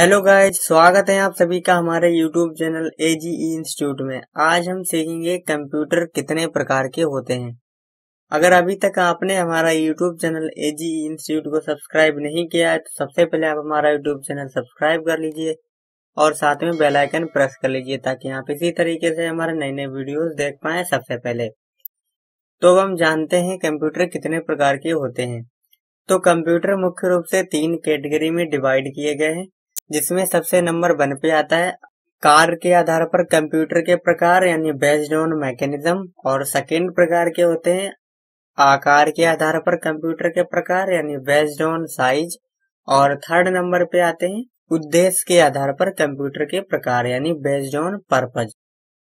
hello guys स्वागत है आप सभी का हमारे YouTube channel E institute e में आज हम सीखेंगे कंप्यूटर कितने प्रकार के होते हैं अगर अभी तक आपने हमारा YouTube channel E institute e को सब्सक्राइब नहीं किया है तो सबसे पहले आप हमारा यूट्यूब चैनल सब्सक्राइब कर लीजिए और साथ में बेल आइकन प्रेस कर लीजिए ताकि आप इसी तरीके से हमारे नए नए वीडियोज देख पाए सबसे पहले तो हम जानते हैं कंप्यूटर कितने प्रकार के होते हैं तो कंप्यूटर मुख्य रूप से तीन कैटेगरी में डिवाइड किए गए हैं जिसमें सबसे नंबर वन पे आता है कार के आधार पर कंप्यूटर के प्रकार यानी बेस्ड ऑन मैकेनिज्म और सेकेंड प्रकार के होते हैं आकार के आधार पर कंप्यूटर के प्रकार यानी बेस्ड ऑन साइज और थर्ड नंबर पे आते हैं उद्देश्य के आधार पर कंप्यूटर के प्रकार यानी बेस्ड ऑन पर्पज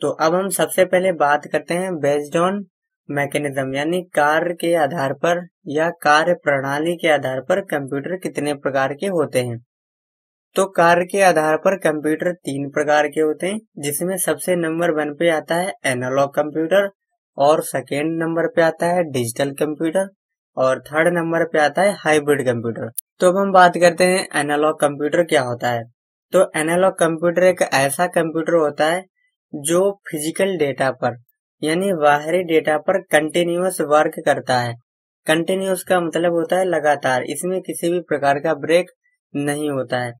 तो अब हम सबसे पहले बात करते हैं बेस्ड ऑन मैकेनिज्म यानी कार के आधार पर या कार्य प्रणाली के आधार पर कंप्यूटर कितने प्रकार के होते हैं तो कार्य के आधार पर कंप्यूटर तीन प्रकार के होते हैं जिसमें सबसे नंबर वन पे आता है एनालॉग कंप्यूटर और सेकेंड नंबर पे आता है डिजिटल कंप्यूटर और थर्ड नंबर पे आता है हाइब्रिड कंप्यूटर तो अब हम बात करते हैं एनालॉग कंप्यूटर क्या होता है तो एनालॉग कंप्यूटर एक ऐसा कंप्यूटर होता है जो फिजिकल डेटा पर यानी बाहरी डेटा पर कंटिन्यूस वर्क करता है कंटिन्यूस का मतलब होता है लगातार इसमें किसी भी प्रकार का ब्रेक नहीं होता है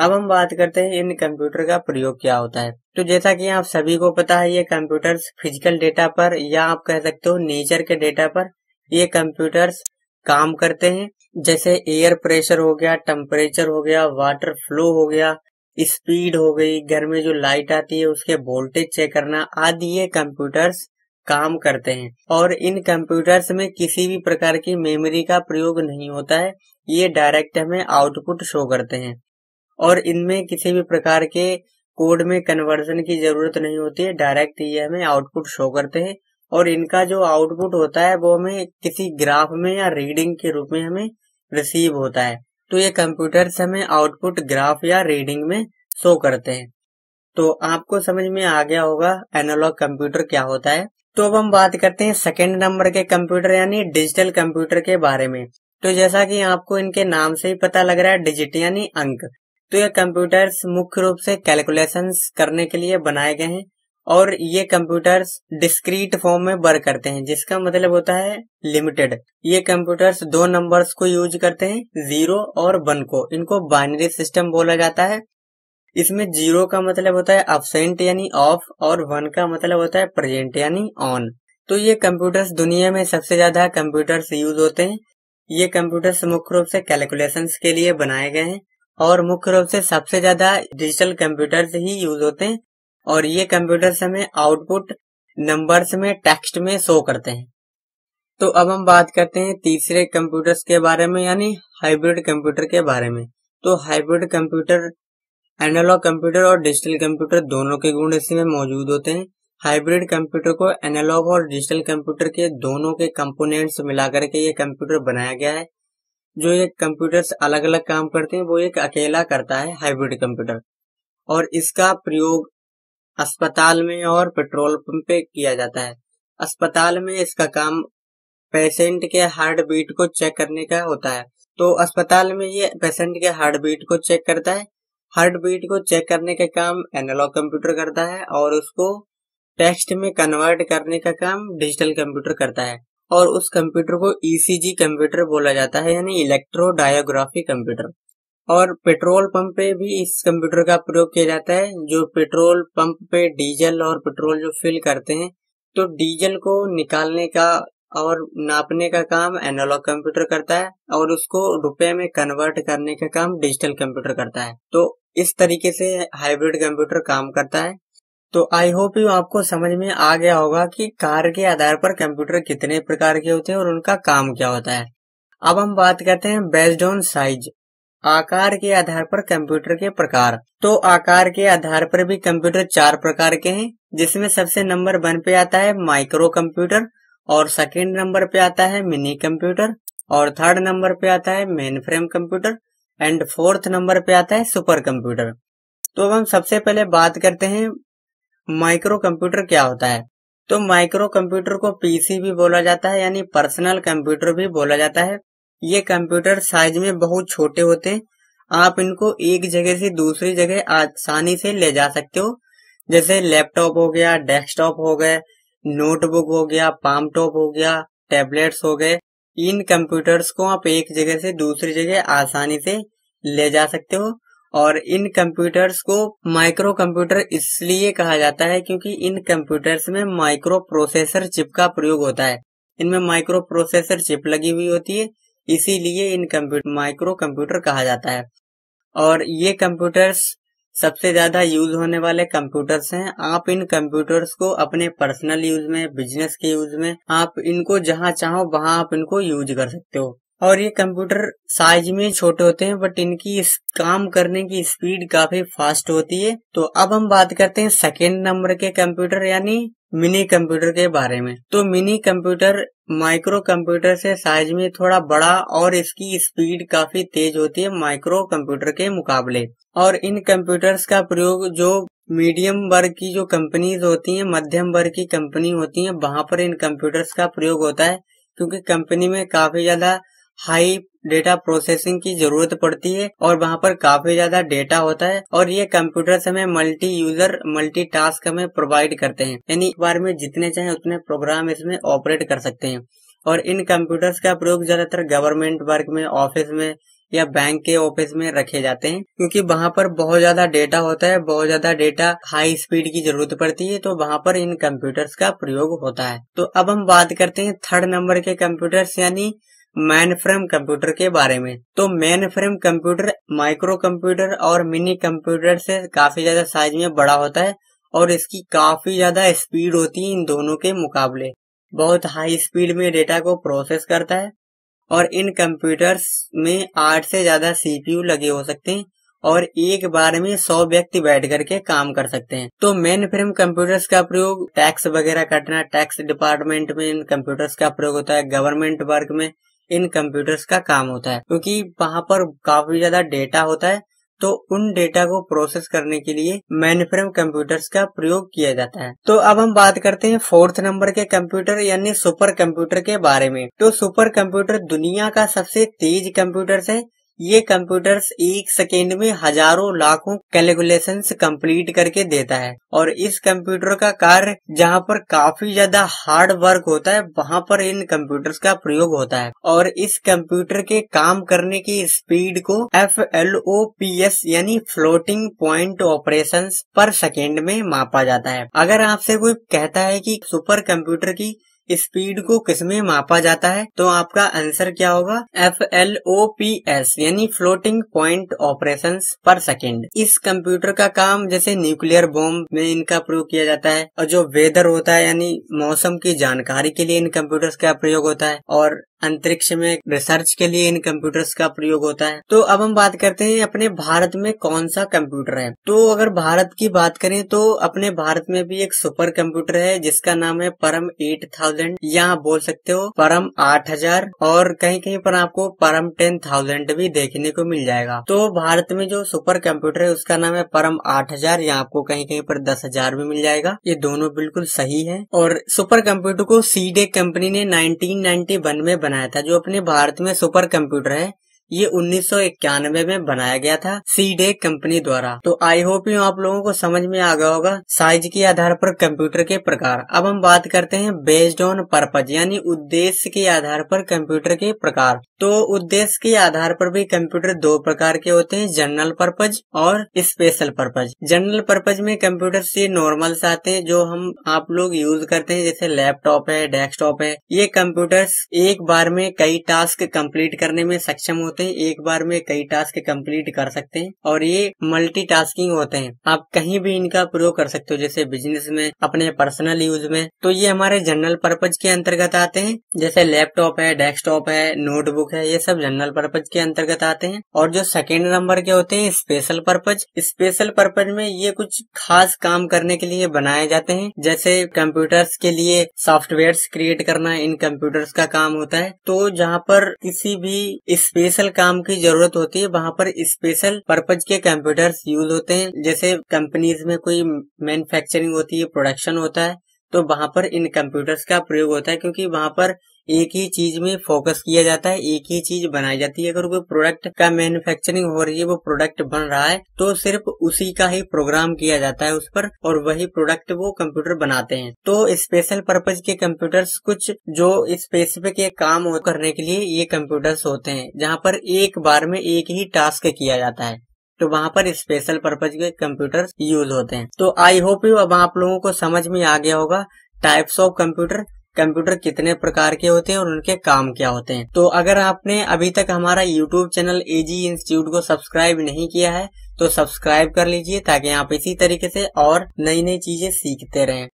अब हम बात करते हैं इन कंप्यूटर का प्रयोग क्या होता है तो जैसा कि आप सभी को पता है ये कंप्यूटर्स फिजिकल डेटा पर या आप कह सकते हो नेचर के डेटा पर ये कंप्यूटर्स काम करते हैं जैसे एयर प्रेशर हो गया टेम्परेचर हो गया वाटर फ्लो हो गया स्पीड हो गई घर में जो लाइट आती है उसके वोल्टेज चेक करना आदि ये कंप्यूटर्स काम करते हैं और इन कंप्यूटर्स में किसी भी प्रकार की मेमोरी का प्रयोग नहीं होता है ये डायरेक्ट हमें आउटपुट शो करते हैं और इनमें किसी भी प्रकार के कोड में कन्वर्जन की जरूरत नहीं होती है डायरेक्ट ये हमें आउटपुट शो करते हैं और इनका जो आउटपुट होता है वो हमें किसी ग्राफ में या रीडिंग के रूप में हमें रिसीव होता है तो ये कंप्यूटर हमें आउटपुट ग्राफ या रीडिंग में शो करते हैं तो आपको समझ में आ गया होगा एनालॉग कंप्यूटर क्या होता है तो अब हम बात करते हैं सेकेंड नंबर के कंप्यूटर यानी डिजिटल कंप्यूटर के बारे में तो जैसा कि आपको इनके नाम से ही पता लग रहा है डिजिट यानी अंक तो ये कंप्यूटर्स मुख्य रूप से कैलकुलेशंस करने के लिए बनाए गए हैं और ये कंप्यूटर्स डिस्क्रीट फॉर्म में वर्क करते हैं जिसका मतलब होता है लिमिटेड ये कंप्यूटर्स दो नंबर्स को यूज करते हैं जीरो और वन को इनको बाइनरी सिस्टम बोला जाता है इसमें जीरो का मतलब होता है अपसेंट यानी ऑफ और वन का मतलब होता है प्रेजेंट यानी ऑन तो ये कंप्यूटर्स दुनिया में सबसे ज्यादा कंप्यूटर्स यूज होते हैं ये कंप्यूटर्स मुख्य रूप से कैलकुलेशंस के लिए बनाए गए हैं और मुख्य रूप से सबसे ज्यादा डिजिटल कंप्यूटर्स ही यूज होते हैं और ये कंप्यूटर्स हमें आउटपुट नंबर्स में टेक्स्ट में शो करते हैं तो अब हम बात करते हैं तीसरे कंप्यूटर्स के बारे में यानी हाइब्रिड कंप्यूटर के बारे में तो हाइब्रिड कंप्यूटर एनालॉग कंप्यूटर और डिजिटल कंप्यूटर दोनों के गुण में मौजूद होते हैं हाइब्रिड कंप्यूटर को एनालॉग और डिजिटल कंप्यूटर के दोनों के कंपोनेंट्स मिलाकर के ये कंप्यूटर बनाया गया है जो ये से अलग अलग काम करते हैं वो एक अकेला करता है हाइब्रिड कंप्यूटर और इसका प्रयोग अस्पताल में और पेट्रोल पंप पे किया जाता है अस्पताल में इसका काम पेशेंट के हार्ट बीट को चेक करने का होता है तो अस्पताल में ये पेशेंट के हार्ट बीट को चेक करता है हार्ट बीट को चेक करने का काम एनालॉग कंप्यूटर करता है और उसको टेक्स्ट में कन्वर्ट करने का काम डिजिटल कंप्यूटर करता है और उस कंप्यूटर को ईसीजी e कंप्यूटर बोला जाता है यानी इलेक्ट्रोडायोग्राफी कंप्यूटर और पेट्रोल पंप पे भी इस कंप्यूटर का प्रयोग किया जाता है जो पेट्रोल पंप पे डीजल और पेट्रोल जो फिल करते हैं तो डीजल को निकालने का और नापने का काम एनालॉग कंप्यूटर करता है और उसको रुपए में कन्वर्ट करने का काम डिजिटल कंप्यूटर करता है तो इस तरीके से हाइब्रिड कंप्यूटर काम करता है तो आई होप यू आपको समझ में आ गया होगा कि कार के आधार पर कंप्यूटर कितने प्रकार के होते हैं और उनका काम क्या होता है अब हम बात करते हैं बेस्ड ऑन साइज आकार के आधार पर कंप्यूटर के प्रकार तो आकार के आधार पर भी कंप्यूटर चार प्रकार के हैं जिसमें सबसे नंबर वन पे आता है माइक्रो कंप्यूटर और सेकेंड नंबर पे आता है मिनी कंप्यूटर और थर्ड नंबर पे आता है mainframe computer and fourth number पे आता है सुपर कंप्यूटर तो अब हम सबसे पहले बात करते हैं माइक्रो कंप्यूटर क्या होता है तो माइक्रो कंप्यूटर को पीसी भी बोला जाता है यानी पर्सनल कंप्यूटर भी बोला जाता है ये कंप्यूटर साइज में बहुत छोटे होते हैं आप इनको एक जगह से दूसरी जगह आसानी से ले जा सकते हो जैसे लैपटॉप हो गया डेस्कटॉप हो गए नोटबुक हो गया पामटॉप हो गया टैबलेट्स हो गए इन कंप्यूटर्स को आप एक जगह से दूसरी जगह आसानी से ले जा सकते हो और इन कंप्यूटर्स को माइक्रो कंप्यूटर इसलिए कहा जाता है क्योंकि इन कंप्यूटर्स में माइक्रो प्रोसेसर चिप का प्रयोग होता है इनमें माइक्रो प्रोसेसर चिप लगी हुई होती है इसीलिए इन कंप्यूटर माइक्रो कंप्यूटर कहा जाता है और ये कंप्यूटर्स सबसे ज्यादा यूज होने वाले कंप्यूटर्स हैं आप इन कंप्यूटर्स को अपने पर्सनल यूज में बिजनेस के यूज में आप इनको जहाँ चाहो वहाँ आप इनको यूज कर सकते हो और ये कंप्यूटर साइज में छोटे होते हैं बट इनकी इस काम करने की स्पीड काफी फास्ट होती है तो अब हम बात करते हैं सेकेंड नंबर के कंप्यूटर यानी मिनी कंप्यूटर के बारे में तो मिनी कंप्यूटर माइक्रो कंप्यूटर से साइज में थोड़ा बड़ा और इसकी स्पीड काफी तेज होती है माइक्रो कंप्यूटर के मुकाबले और इन कंप्यूटर्स का प्रयोग जो मीडियम वर्ग की जो कंपनीज होती हैं मध्यम वर्ग की कंपनी होती है वहां पर इन कंप्यूटर्स का प्रयोग होता है क्योंकि कंपनी में काफी ज्यादा हाई डेटा प्रोसेसिंग की जरूरत पड़ती है और वहाँ पर काफी ज्यादा डेटा होता है और ये कंप्यूटर हमें मल्टी यूजर मल्टी टास्क हमें प्रोवाइड करते हैं यानी एक बार में जितने चाहे उतने प्रोग्राम इसमें ऑपरेट कर सकते हैं और इन कंप्यूटर्स का प्रयोग ज्यादातर गवर्नमेंट वर्क में ऑफिस में या बैंक के ऑफिस में रखे जाते हैं क्योंकि वहाँ पर बहुत ज्यादा डेटा होता है बहुत ज्यादा डेटा हाई स्पीड की जरूरत पड़ती है तो वहाँ पर इन कंप्यूटर्स का प्रयोग होता है तो अब हम बात करते हैं थर्ड नंबर के कंप्यूटर्स यानी मैन फ्रेम कंप्यूटर के बारे में तो mainframe computer micro computer और मिनी कंप्यूटर से काफी ज्यादा साइज में बड़ा होता है और इसकी काफी ज्यादा स्पीड होती है इन दोनों के मुकाबले बहुत हाई स्पीड में डेटा को प्रोसेस करता है और इन कंप्यूटर्स में आठ से ज्यादा सीपीयू लगे हो सकते हैं और एक बार में सौ व्यक्ति बैठ करके काम कर सकते हैं तो मेन फ्रेम कंप्यूटर्स का प्रयोग टैक्स वगैरह कटना टैक्स डिपार्टमेंट में इन कंप्यूटर्स का प्रयोग होता है गवर्नमेंट वर्क में इन कंप्यूटर्स का काम होता है क्योंकि वहाँ पर काफी ज्यादा डेटा होता है तो उन डेटा को प्रोसेस करने के लिए मेन फ्रेम कंप्यूटर्स का प्रयोग किया जाता है तो अब हम बात करते हैं फोर्थ नंबर के कंप्यूटर यानी सुपर कंप्यूटर के बारे में तो सुपर कंप्यूटर दुनिया का सबसे तेज कंप्यूटर है ये कंप्यूटर्स एक सेकेंड में हजारों लाखों कैलकुलेशन कंप्लीट करके देता है और इस कंप्यूटर का कार्य जहाँ पर काफी ज्यादा हार्ड वर्क होता है वहाँ पर इन कंप्यूटर्स का प्रयोग होता है और इस कंप्यूटर के काम करने की स्पीड को F L O P S यानी floating point operation per second में मापा जाता है अगर आपसे कोई कहता है की सुपर कंप्यूटर की स्पीड को किसमें मापा जाता है तो आपका आंसर क्या होगा F L O P S यानी floating point operation per second इस कंप्यूटर का काम जैसे न्यूक्लियर बॉम्ब में इनका प्रयोग किया जाता है और जो वेदर होता है यानी मौसम की जानकारी के लिए इन कंप्यूटर्स का प्रयोग होता है और अंतरिक्ष में रिसर्च के लिए इन कंप्यूटर्स का प्रयोग होता है तो अब हम बात करते हैं अपने भारत में कौन सा कंप्यूटर है तो अगर भारत की बात करें तो अपने भारत में भी एक सुपर कंप्यूटर है जिसका नाम है परम एट थाउजेंड थाउजेंड यहाँ बोल सकते हो परम आठ हजार और कहीं कहीं पर आपको परम टेन थाउजेंड भी देखने को मिल जाएगा तो भारत में जो सुपर कंप्यूटर है उसका नाम है परम आठ हजार या आपको कहीं कहीं पर दस हजार भी मिल जाएगा ये दोनों बिल्कुल सही है और सुपर कंप्यूटर को सीडे कंपनी ने 1991 में बनाया था जो अपने भारत में सुपर कंप्यूटर है ये उन्नीस में बनाया गया था सी डे कंपनी द्वारा तो आई होप यू आप लोगों को समझ में आ गया होगा साइज के आधार पर कंप्यूटर के प्रकार अब हम बात करते हैं बेस्ड ऑन पर्पज यानी उद्देश्य के आधार पर कंप्यूटर के प्रकार तो उद्देश्य के आधार पर भी कंप्यूटर दो प्रकार के होते हैं जनरल पर्पज और स्पेशल पर्पज जनरल पर्पज में कंप्यूटर से नॉर्मल आते हैं जो हम आप लोग यूज करते हैं जैसे लैपटॉप है डेस्कटॉप है ये कंप्यूटर एक बार में कई टास्क कम्प्लीट करने में सक्षम होते हैं एक बार में कई टास्क कंप्लीट कर सकते हैं और ये मल्टीटास्किंग होते हैं आप कहीं भी इनका प्रयोग कर सकते हो जैसे बिजनेस में अपने पर्सनल यूज में तो ये हमारे जनरल पर्पज के अंतर्गत आते हैं जैसे लैपटॉप है डेस्कटॉप है नोटबुक है ये सब जनरल पर्पज के अंतर्गत आते हैं और जो सेकेंड नंबर के होते हैं स्पेशल पर्पज स्पेशल पर्पज में ये कुछ खास काम करने के लिए बनाए जाते हैं जैसे कंप्यूटर्स के लिए सॉफ्टवेयर क्रिएट करना इन कंप्यूटर्स का काम होता है तो जहाँ पर किसी भी स्पेशल स्पेशल काम की जरूरत होती है वहाँ पर स्पेशल पर्पज के कंप्यूटर्स यूज होते हैं जैसे कंपनीज में कोई मैन्युफैक्चरिंग होती है प्रोडक्शन होता है तो वहाँ पर इन कंप्यूटर्स का प्रयोग होता है क्योंकि वहाँ पर एक ही चीज में फोकस किया जाता है एक ही चीज बनाई जाती है अगर कोई प्रोडक्ट का मैन्युफैक्चरिंग हो रही है वो प्रोडक्ट बन रहा है तो सिर्फ उसी का ही प्रोग्राम किया जाता है उस पर और वही प्रोडक्ट वो कंप्यूटर बनाते हैं तो स्पेशल पर्पज के कंप्यूटर्स कुछ जो स्पेसिफिक काम करने के लिए ये कंप्यूटर्स होते हैं जहाँ पर एक बार में एक ही टास्क किया जाता है तो वहाँ पर स्पेशल पर्पज के कंप्यूटर यूज होते हैं तो आई होप यू अब आप लोगों को समझ में आ गया होगा टाइप्स ऑफ कंप्यूटर कंप्यूटर कितने प्रकार के होते हैं और उनके काम क्या होते हैं तो अगर आपने अभी तक हमारा यूट्यूब चैनल एजी इंस्टीट्यूट को सब्सक्राइब नहीं किया है तो सब्सक्राइब कर लीजिए ताकि आप इसी तरीके से और नई नई चीजें सीखते रहें